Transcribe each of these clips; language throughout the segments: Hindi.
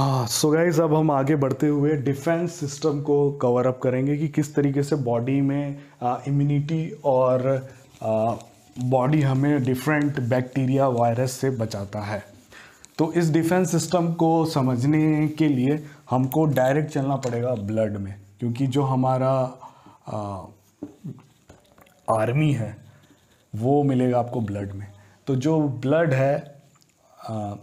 सो ah, गाइज अब हम आगे बढ़ते हुए डिफेंस सिस्टम को कवर अप करेंगे कि किस तरीके से बॉडी में इम्यूनिटी ah, और बॉडी ah, हमें डिफरेंट बैक्टीरिया वायरस से बचाता है तो इस डिफेंस सिस्टम को समझने के लिए हमको डायरेक्ट चलना पड़ेगा ब्लड में क्योंकि जो हमारा आ, आर्मी है वो मिलेगा आपको ब्लड में तो जो ब्लड है आ,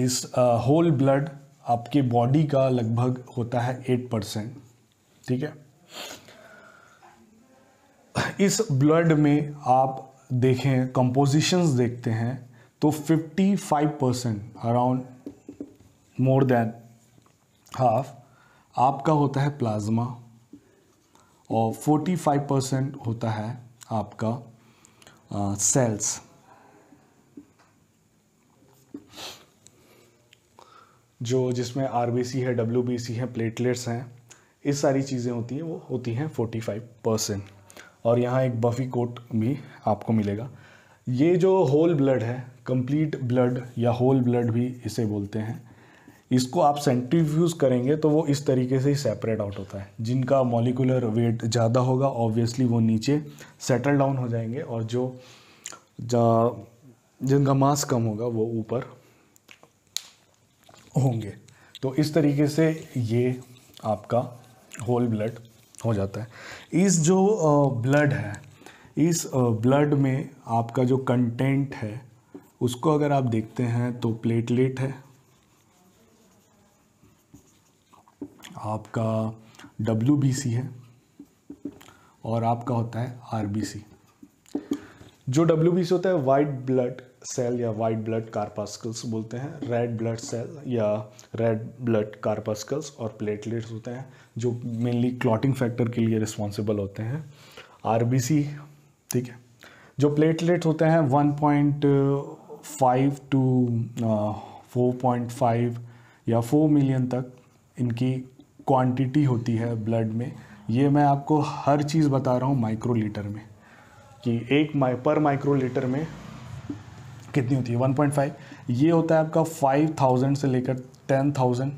इस होल uh, ब्लड आपके बॉडी का लगभग होता है एट परसेंट ठीक है इस ब्लड में आप देखें कंपोजिशंस देखते हैं तो 55 percent around more than half आपका होता है प्लाज्मा और 45 परसेंट होता है आपका सेल्स uh, जो जिसमें आर है डब्ल्यू है प्लेटलेट्स हैं इस सारी चीज़ें होती हैं वो होती हैं 45 परसेंट और यहाँ एक बफी कोट भी आपको मिलेगा ये जो होल ब्लड है कंप्लीट ब्लड या होल ब्लड भी इसे बोलते हैं इसको आप सेंट्रीफ्यूज करेंगे तो वो इस तरीके से ही सेपरेट आउट होता है जिनका मॉलिकुलर वेट ज़्यादा होगा ऑब्वियसली वो नीचे सेटल डाउन हो जाएंगे और जो जिनका मास कम होगा वो ऊपर होंगे तो इस तरीके से ये आपका होल ब्लड हो जाता है इस जो ब्लड है इस ब्लड में आपका जो कंटेंट है उसको अगर आप देखते हैं तो प्लेटलेट है आपका डब्ल्यू है और आपका होता है आर जो डब्ल्यू होता है वाइट ब्लड सेल या वाइट ब्लड कार्पास्कल्स बोलते हैं रेड ब्लड सेल या रेड ब्लड कार्पास्कल्स और प्लेटलेट्स होते हैं जो मेनली क्लॉटिंग फैक्टर के लिए रिस्पॉन्सिबल होते हैं आर ठीक है जो प्लेटलेट्स होते हैं 1.5 टू 4.5 या 4 मिलियन तक इनकी क्वांटिटी होती है ब्लड में ये मैं आपको हर चीज़ बता रहा हूँ माइक्रोलीटर में कि एक माइ पर माइक्रोलीटर में कितनी होती है 1.5 ये होता है आपका 5000 से लेकर 10000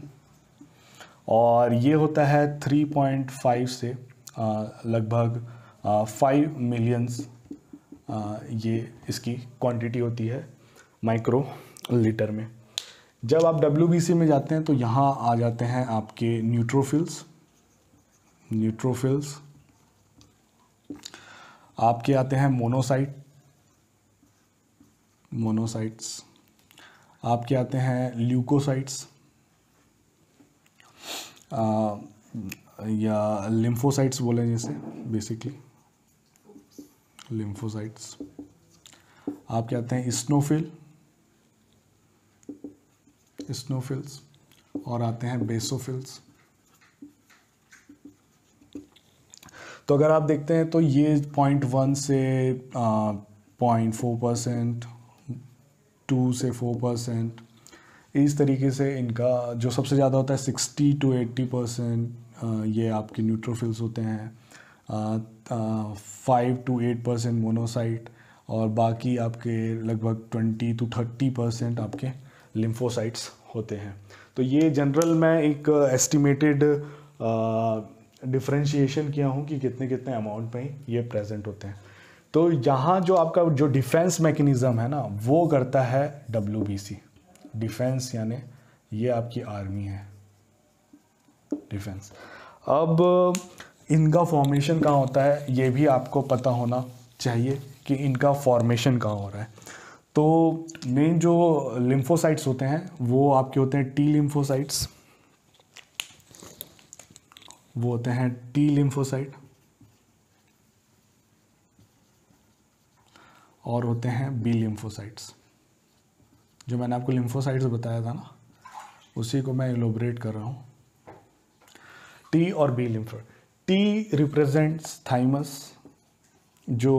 और ये होता है 3.5 से लगभग फाइव मिलियंस ये इसकी क्वांटिटी होती है माइक्रो लीटर में जब आप डब्ल्यू में जाते हैं तो यहाँ आ जाते हैं आपके न्यूट्रोफिल्स न्यूट्रोफिल्स आपके आते हैं मोनोसाइट मोनोसाइट्स आपके आते हैं ल्यूकोसाइट्स या लिम्फोसाइट्स बोले जैसे बेसिकली लिम्फोसाइट्स आपके आते हैं स्नोफिल स्नोफिल्स और आते हैं बेसोफिल्स तो अगर आप देखते हैं तो ये पॉइंट वन से पॉइंट फोर परसेंट टू से फोर परसेंट इस तरीके से इनका जो सबसे ज़्यादा होता है सिक्सटी टू एट्टी परसेंट ये आपके न्यूट्रोफिल्स होते हैं five to eight percent monocyte और बाकी आपके लगभग ट्वेंटी टू थर्टी परसेंट आपके लिम्फोसाइट्स होते हैं तो ये जनरल मैं एक एस्टिमेटेड डिफ्रेंशिएशन किया हूँ कि कितने कितने अमाउंट में ये प्रेजेंट होते हैं तो यहाँ जो आपका जो डिफेंस मैकेनिज़्म है ना वो करता है डब्ल्यू डिफेंस यानी ये आपकी आर्मी है डिफेंस अब इनका फॉर्मेशन कहाँ होता है ये भी आपको पता होना चाहिए कि इनका फॉर्मेशन कहाँ हो रहा है तो मेन जो लिम्फोसाइट्स होते हैं वो आपके होते हैं टी लिम्फोसाइट्स वो होते हैं टी लिम्फोसाइट और होते हैं बी लिम्फोसाइट्स जो मैंने आपको लिम्फोसाइट्स बताया था ना उसी को मैं इलोबरेट कर रहा हूँ टी और B lympho T represents thymus जो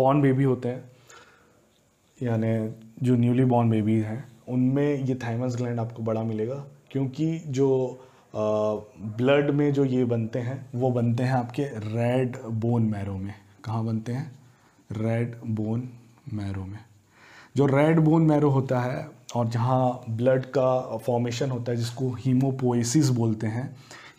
बॉर्न बेबी होते हैं यानी जो न्यूली बॉर्न बेबी हैं उनमें ये थाइमस ग्लैंड आपको बड़ा मिलेगा क्योंकि जो ब्लड में जो ये बनते हैं वो बनते हैं आपके रेड बोन मैरो में कहाँ बनते हैं रेड बोन मैरो में जो रेड बोन मैरो होता है और जहाँ ब्लड का फॉर्मेशन होता है जिसको हीमोपोइसिस बोलते हैं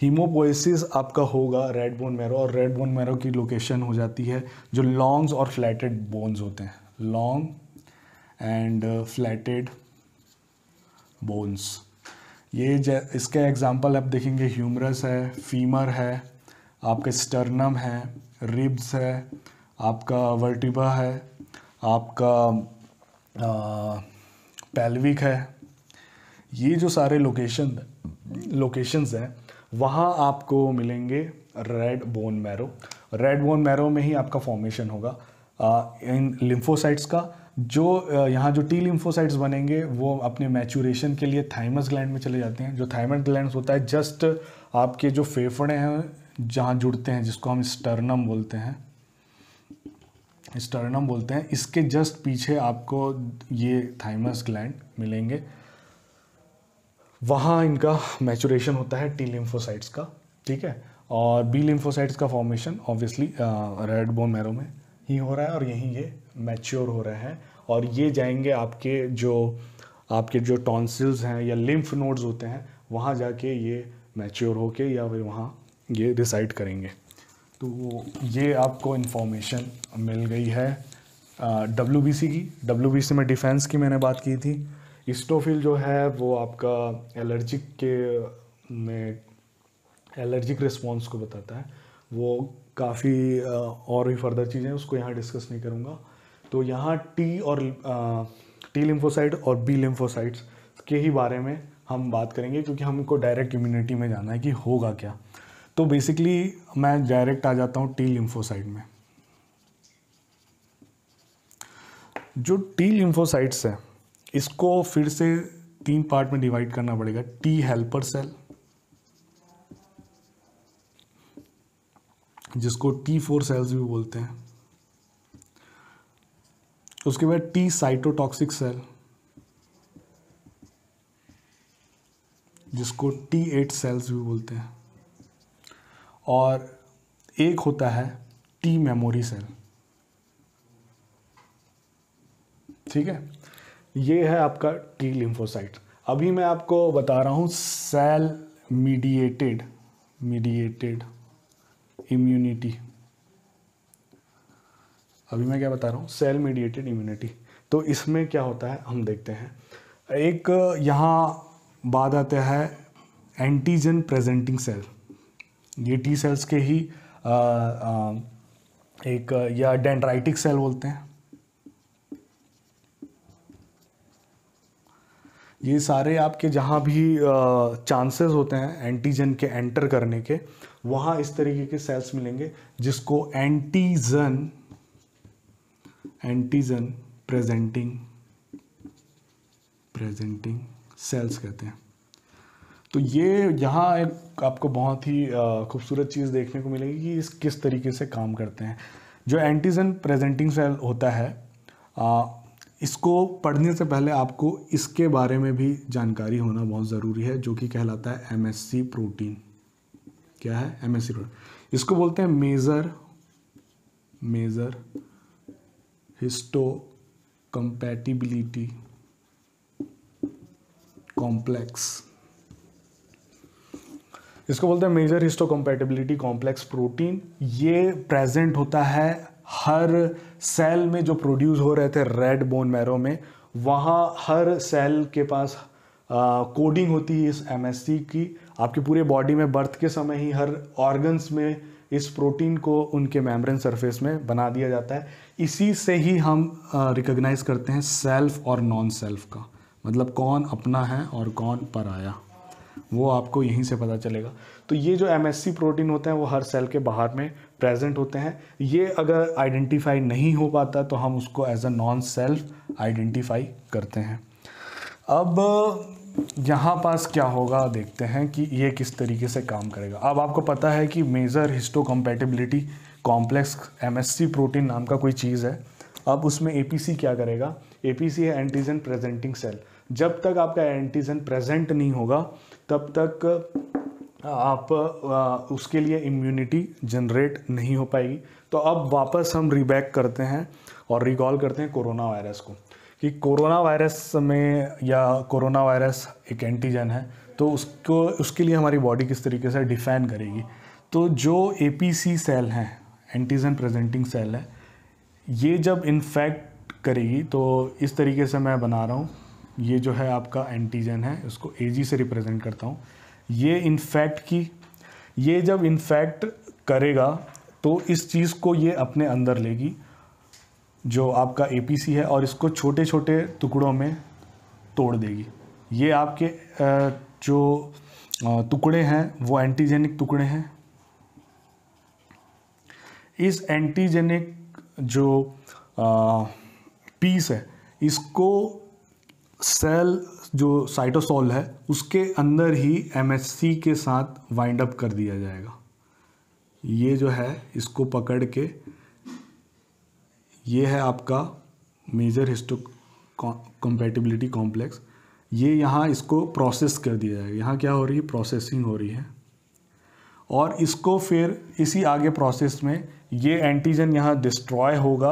हीमोपोइसिस आपका होगा रेड बोन मैरो और रेड बोन मैरो की लोकेशन हो जाती है जो लॉन्ग्स और फ्लैटेड बोन्स होते हैं लॉन्ग एंड फ्लैटेड बोन्स ये इसके एग्जांपल आप देखेंगे ह्यूमरस है फीमर है आपके स्टर्नम है रिब्स है आपका वर्टिबा है आपका पैल्विक है ये जो सारे लोकेशन लोकेशंस हैं वहाँ आपको मिलेंगे red bone marrow red bone marrow में ही आपका फॉर्मेशन होगा इन लिम्फोसाइट्स का जो यहाँ जो टी लिम्फोसाइट्स बनेंगे वो अपने मैचुरेशन के लिए थाइमस ग्लैंड में चले जाते हैं जो थाइमस ग्लैंड होता है जस्ट आपके जो फेफड़े हैं जहाँ जुड़ते हैं जिसको हम स्टर्नम बोलते हैं स्टर्नम बोलते हैं इसके जस्ट पीछे आपको ये थाइमस ग्लैंड मिलेंगे वहाँ इनका मैचुरेशन होता है टी लिम्फोसाइट्स का ठीक है और बी लिम्फोसाइट्स का formation obviously red bone marrow में ही हो रहा है और यहीं ये मैच्योर हो रहे हैं और ये जाएंगे आपके जो आपके जो टॉन्सिल्स हैं या लिम्फ नोड्स होते हैं वहाँ जाके ये मैच्योर होके या फिर वहाँ ये डिसाइड करेंगे तो ये आपको इन्फॉर्मेशन मिल गई है डब्ल्यू बी सी की डब्ल्यू बी सी में डिफेंस की मैंने बात की थी इस्टोफिल जो है वो आपका एलर्जिक के में एलर्जिक रिस्पॉन्स को बताता है वो काफ़ी और भी फर्दर चीज़ें उसको यहाँ डिस्कस नहीं करूँगा तो यहाँ टी और टी लिम्फोसाइट और बी लिम्फोसाइट्स के ही बारे में हम बात करेंगे क्योंकि हमको डायरेक्ट इम्यूनिटी में जाना है कि होगा क्या तो बेसिकली मैं डायरेक्ट आ जाता हूँ टी लिम्फोसाइट में जो टी लिम्फोसाइट्स है इसको फिर से तीन पार्ट में डिवाइड करना पड़ेगा टी हेल्पर सेल जिसको टी फोर सेल्स भी बोलते हैं उसके बाद टी साइटोटॉक्सिक सेल जिसको टी एट सेल्स भी बोलते हैं और एक होता है टी मेमोरी सेल ठीक है ये है आपका टी लिम्फोसाइट अभी मैं आपको बता रहा हूँ सेल मीडिएटेड मीडिएटेड इम्यूनिटी अभी मैं क्या बता रहा हूँ सेल मीडिएटेड इम्यूनिटी तो इसमें क्या होता है हम देखते हैं एक यहाँ बाद आता है एंटीजन प्रेजेंटिंग सेल ये टी सेल्स के ही आ, आ, एक या डेंड्राइटिक सेल बोलते हैं ये सारे आपके जहाँ भी चांसेस होते हैं एंटीजन के एंटर करने के वहाँ इस तरीके के सेल्स मिलेंगे जिसको antigen antigen presenting presenting cells कहते हैं तो ये यहाँ एक आपको बहुत ही खूबसूरत चीज़ देखने को मिलेगी कि इस किस तरीके से काम करते हैं जो एंटीजन प्रेजेंटिंग सेल होता है आ, इसको पढ़ने से पहले आपको इसके बारे में भी जानकारी होना बहुत ज़रूरी है जो कि कहलाता है एमएससी प्रोटीन क्या है एमएससी प्रोटीन इसको बोलते हैं major major histo compatibility complex इसको बोलते हैं मेजर हिस्टो कॉम्प्लेक्स प्रोटीन ये प्रेजेंट होता है हर सेल में जो प्रोड्यूस हो रहे थे रेड बोन मैरो में वहाँ हर सेल के पास कोडिंग uh, होती है इस एम की आपके पूरे बॉडी में बर्थ के समय ही हर ऑर्गन्स में इस प्रोटीन को उनके मेम्ब्रेन सरफेस में बना दिया जाता है इसी से ही हम रिकग्नाइज uh, करते हैं सेल्फ और नॉन सेल्फ का मतलब कौन अपना है और कौन पराया वो आपको यहीं से पता चलेगा तो ये जो एम प्रोटीन होते हैं वो हर सेल के बाहर में प्रेजेंट होते हैं ये अगर आइडेंटिफाई नहीं हो पाता तो हम उसको as a non self identify करते हैं अब यहाँ पास क्या होगा देखते हैं कि ये किस तरीके से काम करेगा अब आपको पता है कि major histo compatibility complex MSC protein नाम का कोई चीज़ है अब उसमें ए क्या करेगा ए है एंटीजन प्रेजेंटिंग सेल जब तक आपका एंटीजन प्रेजेंट नहीं होगा तब तक आप उसके लिए इम्यूनिटी जनरेट नहीं हो पाएगी तो अब वापस हम रीबैक करते हैं और रिकॉल करते हैं कोरोना वायरस को कि कोरोना वायरस में या कोरोना वायरस एक एंटीजन है तो उसको उसके लिए हमारी बॉडी किस तरीके से डिफाइन करेगी तो जो ए सेल हैं एंटीजन प्रेजेंटिंग सेल है ये जब इन्फेक्ट करेगी तो इस तरीके से मैं बना रहा हूँ ये जो है आपका एंटीजन है उसको ए से रिप्रेजेंट करता हूँ ये इनफैक्ट की ये जब इनफैक्ट करेगा तो इस चीज़ को ये अपने अंदर लेगी जो आपका ए है और इसको छोटे छोटे टुकड़ों में तोड़ देगी ये आपके जो टुकड़े हैं वो एंटीजेनिक टुकड़े हैं इस एंटीजेनिक जो पीस है इसको सेल जो साइटोसोल है उसके अंदर ही एम के साथ वाइंड अप कर दिया जाएगा ये जो है इसको पकड़ के ये है आपका मेजर हिस्टो कंपेटिबिलिटी कॉम्प्लेक्स ये यहाँ इसको प्रोसेस कर दिया जाएगा यहाँ क्या हो रही है प्रोसेसिंग हो रही है और इसको फिर इसी आगे प्रोसेस में ये एंटीजन यहाँ डिस्ट्रॉय होगा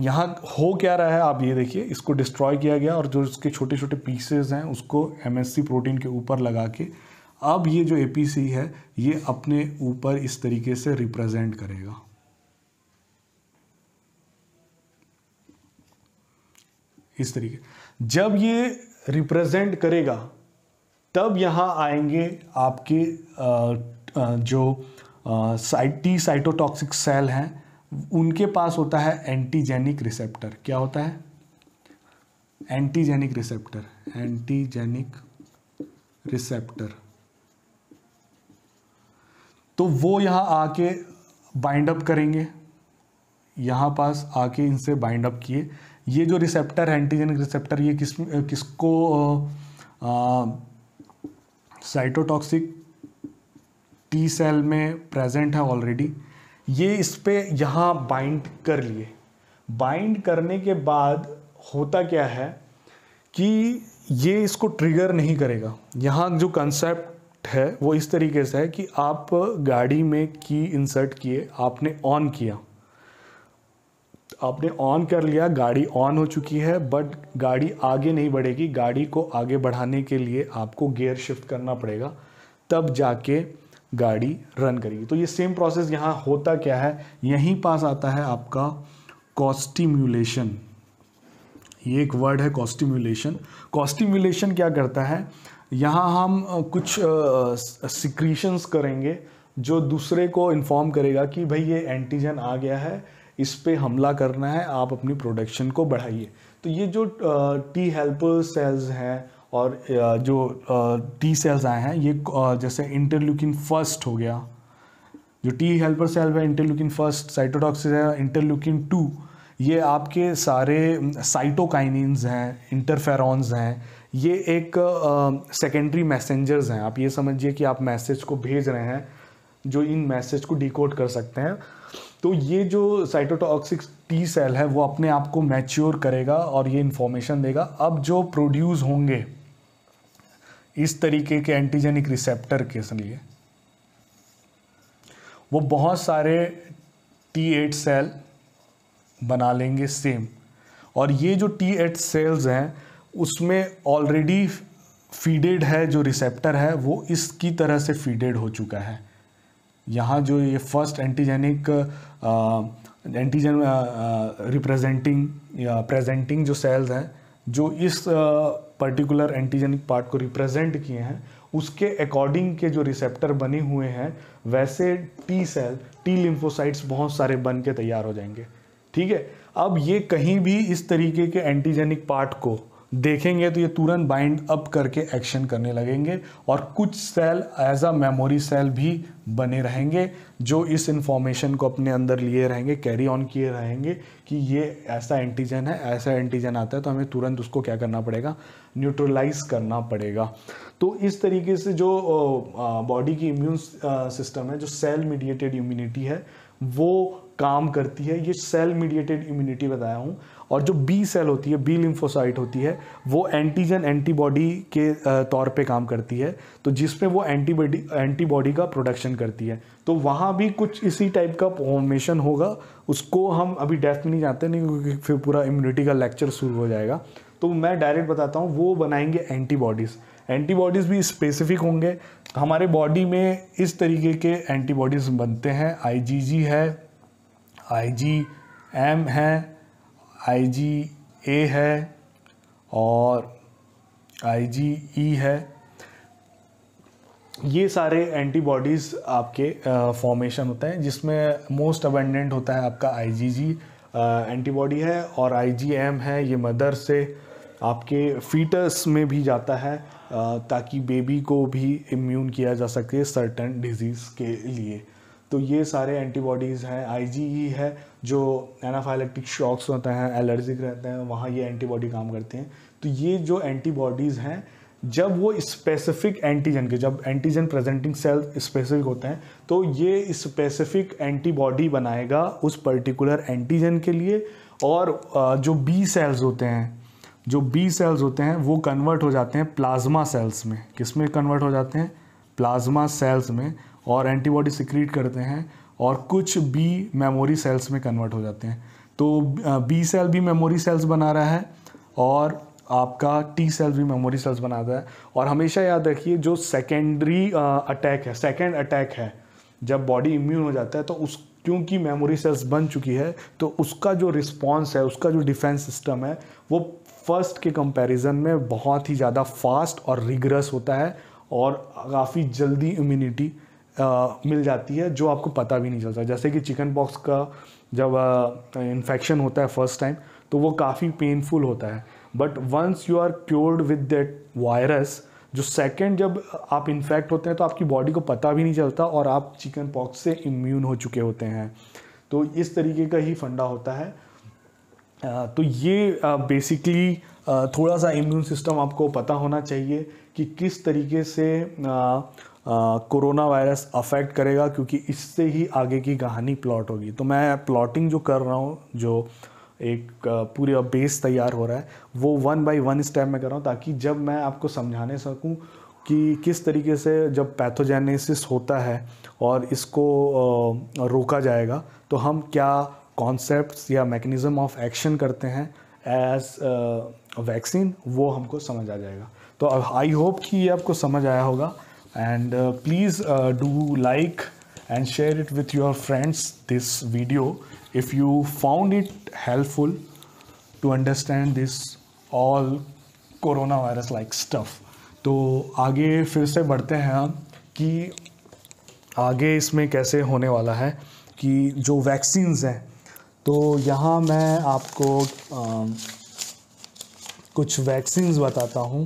यहाँ हो क्या रहा है आप ये देखिए इसको डिस्ट्रॉय किया गया और जो इसके छोटे छोटे पीसेज हैं उसको एमएससी प्रोटीन के ऊपर लगा के अब ये जो सी है ये अपने ऊपर इस तरीके से रिप्रेजेंट करेगा इस तरीके जब ये रिप्रेजेंट करेगा तब यहाँ आएंगे आपके जो साइट टी साइटोटॉक्सिक सेल हैं उनके पास होता है एंटीजेनिक रिसेप्टर क्या होता है एंटीजेनिक रिसेप्टर एंटीजेनिक रिसेप्टर तो वो यहां आके बाइंड अप करेंगे यहाँ पास आके इनसे बाइंड अप किए ये जो रिसेप्टर है एंटीजेनिक रिसेप्टर ये किस किसको साइटोटॉक्सिक टी सेल में प्रेजेंट है ऑलरेडी ये इस पर यहाँ बाइंड कर लिए बाइंड करने के बाद होता क्या है कि ये इसको ट्रिगर नहीं करेगा यहाँ जो कंसेप्ट है वो इस तरीके से है कि आप गाड़ी में की इंसर्ट किए आपने ऑन किया आपने ऑन कर लिया गाड़ी ऑन हो चुकी है बट गाड़ी आगे नहीं बढ़ेगी गाड़ी को आगे बढ़ाने के लिए आपको गेयर शिफ्ट करना पड़ेगा तब जाके गाड़ी रन करेगी तो ये सेम प्रोसेस यहाँ होता क्या है यहीं पास आता है आपका कॉस्टिम्यूलेशन ये एक वर्ड है कॉस्टिम्यूलेशन कॉस्टिम्यूलेशन क्या करता है यहाँ हम कुछ सिक्रीशंस करेंगे जो दूसरे को इन्फॉर्म करेगा कि भाई ये एंटीजन आ गया है इस पर हमला करना है आप अपनी प्रोडक्शन को बढ़ाइए तो ये जो टी हेल्पर सेल्स हैं और जो टी सेल्स आए हैं ये जैसे इंटरल्यूकिन फर्स्ट हो गया जो टी हेल्पर सेल है इंटरल्यूकिन फर्स्ट साइटोटॉक्सिस है इंटरल्यूकिन टू ये आपके सारे साइटोकाइनिन्स हैं इंटरफेरॉन्स हैं ये एक सेकेंडरी मैसेंजर्स हैं आप ये समझिए कि आप मैसेज को भेज रहे हैं जो इन मैसेज को डिकोड कर सकते हैं तो ये जो साइटोटॉक्सिक टी सेल है वो अपने आप को मैच्योर करेगा और ये इन्फॉर्मेशन देगा अब जो प्रोड्यूस होंगे इस तरीके के एंटीजेनिक रिसेप्टर के लिए वो बहुत सारे टी एट सेल बना लेंगे सेम और ये जो टी एट सेल्स हैं उसमें ऑलरेडी फीडेड है जो रिसेप्टर है वो इसकी तरह से फीडेड हो चुका है यहाँ जो ये फर्स्ट एंटीजेनिक एंटीजन रिप्रेजेंटिंग या प्रेजेंटिंग जो सेल्स हैं जो इस पर्टिकुलर एंटीजेनिक पार्ट को रिप्रेजेंट किए हैं उसके अकॉर्डिंग के जो रिसेप्टर बने हुए हैं वैसे टी सेल टी लिम्फोसाइट्स बहुत सारे बन के तैयार हो जाएंगे ठीक है अब ये कहीं भी इस तरीके के एंटीजेनिक पार्ट को देखेंगे तो ये तुरंत बाइंड अप करके एक्शन करने लगेंगे और कुछ cell as a memory cell भी बने रहेंगे जो इस इंफॉर्मेशन को अपने अंदर लिए रहेंगे कैरी ऑन किए रहेंगे कि ये ऐसा एंटीजन है ऐसा एंटीजन आता है तो हमें तुरंत उसको क्या करना पड़ेगा न्यूट्रलाइज करना पड़ेगा तो इस तरीके से जो बॉडी की इम्यून सिस्टम है जो सेल मीडिएटेड इम्यूनिटी है वो काम करती है ये सेल मीडिएटेड इम्यूनिटी बताया हूँ और जो बी सेल होती है बी लिम्फोसाइट होती है वो एंटीजन एंटीबॉडी के तौर पे काम करती है तो जिसमें वो एंटीबॉडी एंटीबॉडी का प्रोडक्शन करती है तो वहाँ भी कुछ इसी टाइप का फॉर्मेशन होगा उसको हम अभी में नहीं जाते नहीं क्योंकि फिर पूरा इम्यूनिटी का लेक्चर शुरू हो जाएगा तो मैं डायरेक्ट बताता हूँ वो बनाएंगे एंटीबॉडीज़ एंटीबॉडीज़ भी स्पेसिफिक होंगे हमारे बॉडी में इस तरीके के एंटीबॉडीज़ बनते हैं आईजीजी है जी एम है जी ए है और जी ई e है ये सारे एंटीबॉडीज़ आपके फॉर्मेशन होते हैं जिसमें मोस्ट अबेंडेंट होता है आपका जी एंटीबॉडी है और एम है ये मदर से आपके फीटस में भी जाता है ताकि बेबी को भी इम्यून किया जा सके सर्टन डिजीज़ के लिए तो ये सारे एंटीबॉडीज़ हैं आईजीई e है जो एनाफाइलेक्टिक शॉक्स होते हैं एलर्जिक रहते हैं वहाँ ये एंटीबॉडी काम करते हैं तो ये जो एंटीबॉडीज़ हैं जब वो स्पेसिफिक एंटीजन के जब एंटीजन प्रेजेंटिंग सेल स्पेसिफिक होते हैं तो ये स्पेसिफिक एंटीबॉडी बनाएगा उस पर्टिकुलर एंटीजन के लिए और जो बी सेल्स होते हैं जो बी सेल्स होते हैं वो कन्वर्ट हो जाते हैं प्लाज्मा सेल्स में किस में कन्वर्ट हो जाते हैं प्लाज्मा सेल्स में और एंटीबॉडी सिक्रीट करते हैं और कुछ बी मेमोरी सेल्स में कन्वर्ट हो जाते हैं तो बी सेल भी मेमोरी सेल्स बना रहा है और आपका टी सेल भी मेमोरी सेल्स बनाता है और हमेशा याद रखिए जो सेकेंडरी अटैक है सेकेंड अटैक है जब बॉडी इम्यून हो जाता है तो उस क्योंकि मेमोरी सेल्स बन चुकी है तो उसका जो रिस्पॉन्स है उसका जो डिफेंस सिस्टम है वो फर्स्ट के कंपैरिजन में बहुत ही ज़्यादा फास्ट और रिग्रस होता है और काफ़ी जल्दी इम्यूनिटी आ, मिल जाती है जो आपको पता भी नहीं चलता जैसे कि चिकन पॉक्स का जब इन्फेक्शन होता है फर्स्ट टाइम तो वो काफ़ी पेनफुल होता है but once you are cured with that virus जो सेकेंड जब आप इन्फेक्ट होते हैं तो आपकी बॉडी को पता भी नहीं चलता और आप चिकन पॉक्स से इम्यून हो चुके होते हैं तो इस तरीके का ही फंडा होता है तो ये बेसिकली थोड़ा सा इम्यून सिस्टम आपको पता होना चाहिए कि किस तरीके से कोरोना वायरस अफेक्ट करेगा क्योंकि इससे ही आगे की कहानी प्लॉट होगी तो मैं प्लॉटिंग जो कर रहा हूँ जो एक पूरी बेस तैयार हो रहा है वो वन बाय वन स्टेप में कर रहा हूँ ताकि जब मैं आपको समझाने सकूँ कि किस तरीके से जब पैथोजेनेसिस होता है और इसको रोका जाएगा तो हम क्या कॉन्सेप्ट्स या मैकेनिज़्म ऑफ एक्शन करते हैं एज वैक्सीन वो हमको समझ आ जाएगा तो आई होप कि ये आपको समझ आया होगा and uh, please uh, do like and share it with your friends this video if you found it helpful to understand this all corona virus like stuff तो आगे फिर से बढ़ते हैं हम कि आगे इसमें कैसे होने वाला है कि जो वैक्सीन्स हैं तो यहाँ मैं आपको आ, कुछ वैक्सीन्स बताता हूँ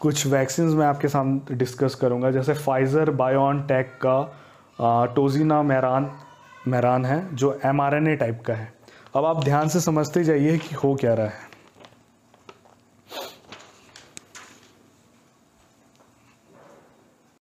कुछ वैक्सीन मैं आपके सामने डिस्कस करूँगा जैसे फाइज़र बायोन टेक का टोजीना मैरान मैरान है जो एम टाइप का है अब आप ध्यान से समझते जाइए कि हो क्या रहा है